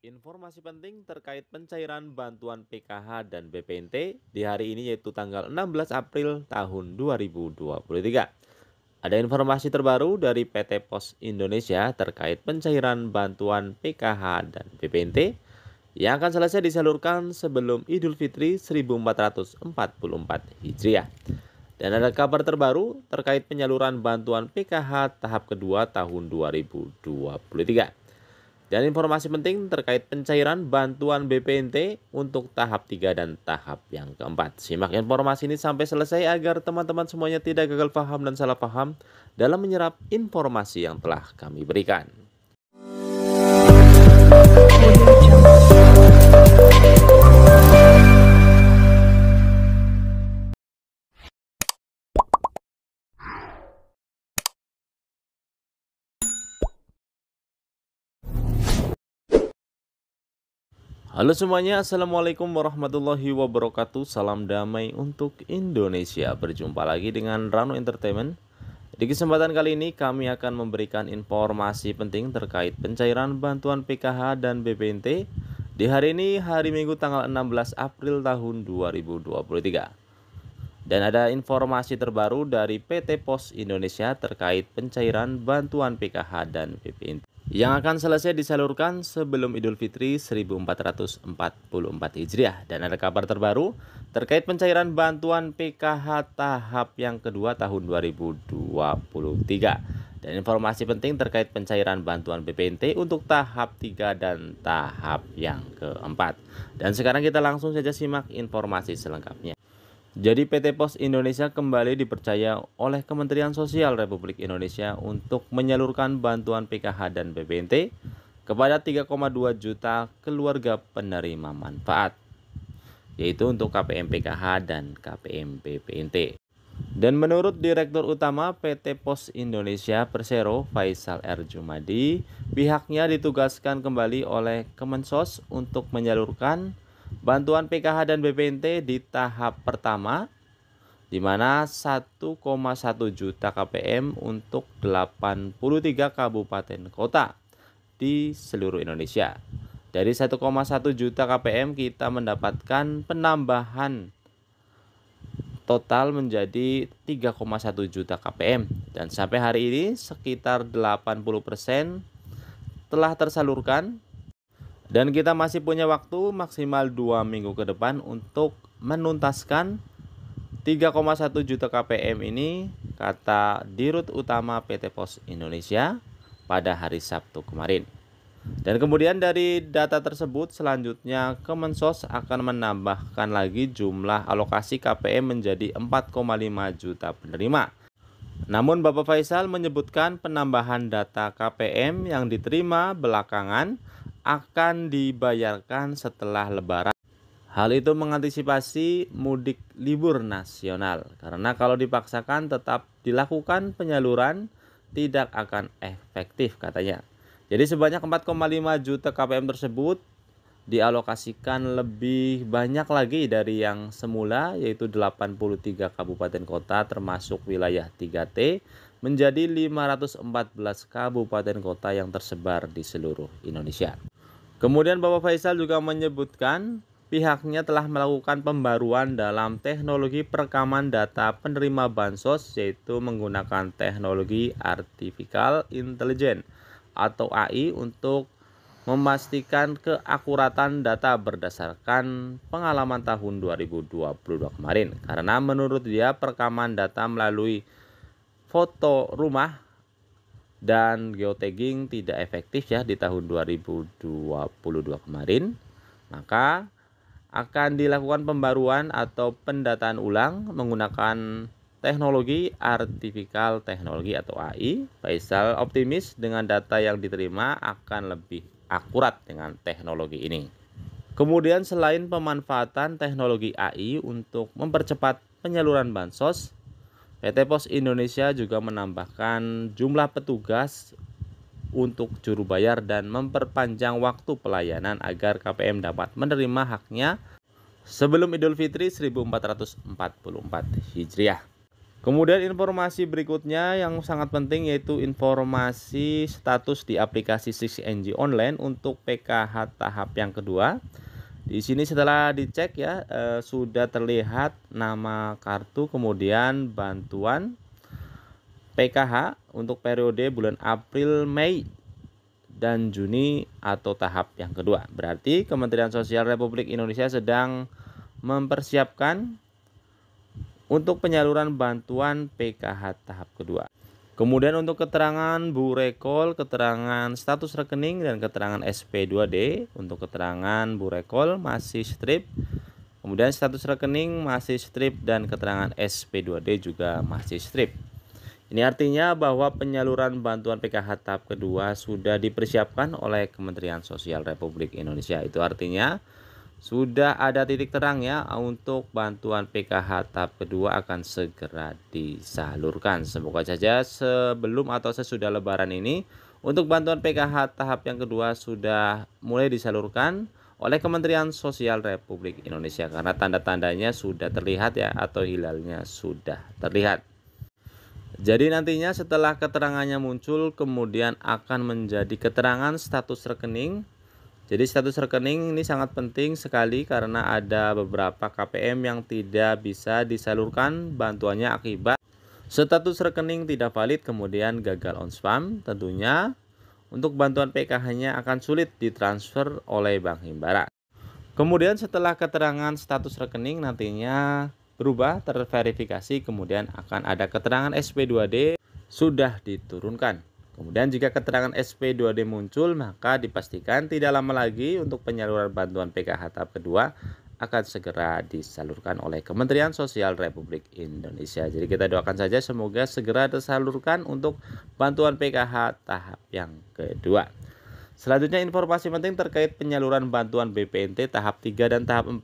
Informasi penting terkait pencairan bantuan PKH dan BPNT di hari ini yaitu tanggal 16 April tahun 2023. Ada informasi terbaru dari PT Pos Indonesia terkait pencairan bantuan PKH dan BPNT yang akan selesai disalurkan sebelum Idul Fitri 1444 Hijriah. Dan ada kabar terbaru terkait penyaluran bantuan PKH tahap kedua tahun 2023. Dan informasi penting terkait pencairan bantuan BPNT untuk tahap 3 dan tahap yang keempat. Simak informasi ini sampai selesai agar teman-teman semuanya tidak gagal paham dan salah paham dalam menyerap informasi yang telah kami berikan. Halo semuanya, Assalamualaikum warahmatullahi wabarakatuh Salam damai untuk Indonesia Berjumpa lagi dengan Rano Entertainment Di kesempatan kali ini kami akan memberikan informasi penting terkait pencairan bantuan PKH dan BPNT Di hari ini, hari Minggu tanggal 16 April tahun 2023 Dan ada informasi terbaru dari PT POS Indonesia terkait pencairan bantuan PKH dan BPNT yang akan selesai disalurkan sebelum Idul Fitri 1444 Hijriah. Dan ada kabar terbaru terkait pencairan bantuan PKH tahap yang kedua tahun 2023. Dan informasi penting terkait pencairan bantuan BPNT untuk tahap 3 dan tahap yang keempat. Dan sekarang kita langsung saja simak informasi selengkapnya. Jadi PT Pos Indonesia kembali dipercaya oleh Kementerian Sosial Republik Indonesia untuk menyalurkan bantuan PKH dan BPNT kepada 3,2 juta keluarga penerima manfaat yaitu untuk KPM PKH dan KPM BPNT. Dan menurut Direktur Utama PT Pos Indonesia Persero Faisal R. Jumadi, pihaknya ditugaskan kembali oleh Kemensos untuk menyalurkan Bantuan PKH dan BPNT di tahap pertama di mana 1,1 juta KPM untuk 83 kabupaten kota di seluruh Indonesia. Dari 1,1 juta KPM kita mendapatkan penambahan total menjadi 3,1 juta KPM dan sampai hari ini sekitar 80% telah tersalurkan dan kita masih punya waktu maksimal 2 minggu ke depan untuk menuntaskan 3,1 juta KPM ini kata Dirut Utama PT Pos Indonesia pada hari Sabtu kemarin. Dan kemudian dari data tersebut selanjutnya Kemensos akan menambahkan lagi jumlah alokasi KPM menjadi 4,5 juta penerima. Namun Bapak Faisal menyebutkan penambahan data KPM yang diterima belakangan akan dibayarkan setelah lebaran. Hal itu mengantisipasi mudik libur nasional karena kalau dipaksakan tetap dilakukan penyaluran tidak akan efektif katanya. Jadi sebanyak 4,5 juta KPM tersebut dialokasikan lebih banyak lagi dari yang semula yaitu 83 kabupaten kota termasuk wilayah 3T menjadi 514 kabupaten kota yang tersebar di seluruh Indonesia. Kemudian Bapak Faisal juga menyebutkan pihaknya telah melakukan pembaruan dalam teknologi perekaman data penerima bansos yaitu menggunakan teknologi artificial intelligence atau AI untuk memastikan keakuratan data berdasarkan pengalaman tahun 2022 kemarin karena menurut dia perekaman data melalui foto rumah dan geotagging tidak efektif ya di tahun 2022 kemarin, maka akan dilakukan pembaruan atau pendataan ulang menggunakan teknologi artificial teknologi atau AI. Faisal optimis dengan data yang diterima akan lebih akurat dengan teknologi ini. Kemudian selain pemanfaatan teknologi AI untuk mempercepat penyaluran bansos, PT e Pos Indonesia juga menambahkan jumlah petugas untuk juru bayar dan memperpanjang waktu pelayanan agar KPM dapat menerima haknya sebelum Idul Fitri 1444 Hijriah. Kemudian informasi berikutnya yang sangat penting yaitu informasi status di aplikasi 6NG Online untuk PKH tahap yang kedua. Di sini setelah dicek ya e, sudah terlihat nama kartu kemudian bantuan PKH untuk periode bulan April, Mei dan Juni atau tahap yang kedua. Berarti Kementerian Sosial Republik Indonesia sedang mempersiapkan untuk penyaluran bantuan PKH tahap kedua. Kemudian untuk keterangan Bu Rekol, keterangan status rekening dan keterangan SP2D. Untuk keterangan Bu Rekol masih strip. Kemudian status rekening masih strip dan keterangan SP2D juga masih strip. Ini artinya bahwa penyaluran bantuan PKH tahap kedua sudah dipersiapkan oleh Kementerian Sosial Republik Indonesia. Itu artinya sudah ada titik terang ya untuk bantuan PKH tahap kedua akan segera disalurkan. Semoga saja sebelum atau sesudah lebaran ini untuk bantuan PKH tahap yang kedua sudah mulai disalurkan oleh Kementerian Sosial Republik Indonesia karena tanda-tandanya sudah terlihat ya atau hilalnya sudah terlihat. Jadi nantinya setelah keterangannya muncul kemudian akan menjadi keterangan status rekening jadi status rekening ini sangat penting sekali karena ada beberapa KPM yang tidak bisa disalurkan bantuannya akibat status rekening tidak valid kemudian gagal on spam. Tentunya untuk bantuan PKH-nya akan sulit ditransfer oleh Bank Himbara. Kemudian setelah keterangan status rekening nantinya berubah terverifikasi kemudian akan ada keterangan SP2D sudah diturunkan. Kemudian jika keterangan SP2D muncul, maka dipastikan tidak lama lagi untuk penyaluran bantuan PKH tahap kedua akan segera disalurkan oleh Kementerian Sosial Republik Indonesia. Jadi kita doakan saja semoga segera tersalurkan untuk bantuan PKH tahap yang kedua. Selanjutnya informasi penting terkait penyaluran bantuan BPNT tahap 3 dan tahap 4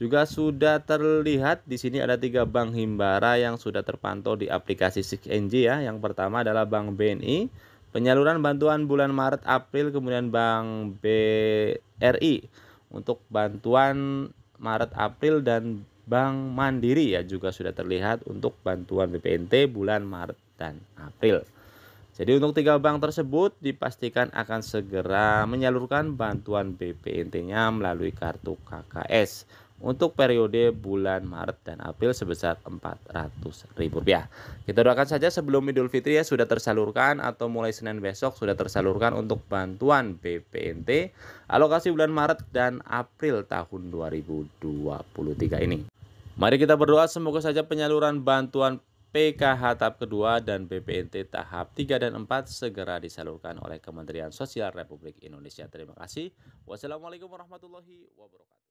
juga sudah terlihat di sini ada tiga bank Himbara yang sudah terpantau di aplikasi 6 ya. Yang pertama adalah Bank BNI, penyaluran bantuan bulan Maret April kemudian Bank BRI untuk bantuan Maret April dan Bank Mandiri ya juga sudah terlihat untuk bantuan BPNT bulan Maret dan April. Jadi untuk tiga bank tersebut dipastikan akan segera menyalurkan bantuan BPNT-nya melalui kartu KKS untuk periode bulan Maret dan April sebesar Rp400.000. Kita doakan saja sebelum Idul Fitri ya sudah tersalurkan atau mulai Senin besok sudah tersalurkan untuk bantuan BPNT alokasi bulan Maret dan April tahun 2023 ini. Mari kita berdoa semoga saja penyaluran bantuan PKH tahap kedua dan BPNT tahap 3 dan 4 segera disalurkan oleh Kementerian Sosial Republik Indonesia. Terima kasih. Wassalamualaikum warahmatullahi wabarakatuh.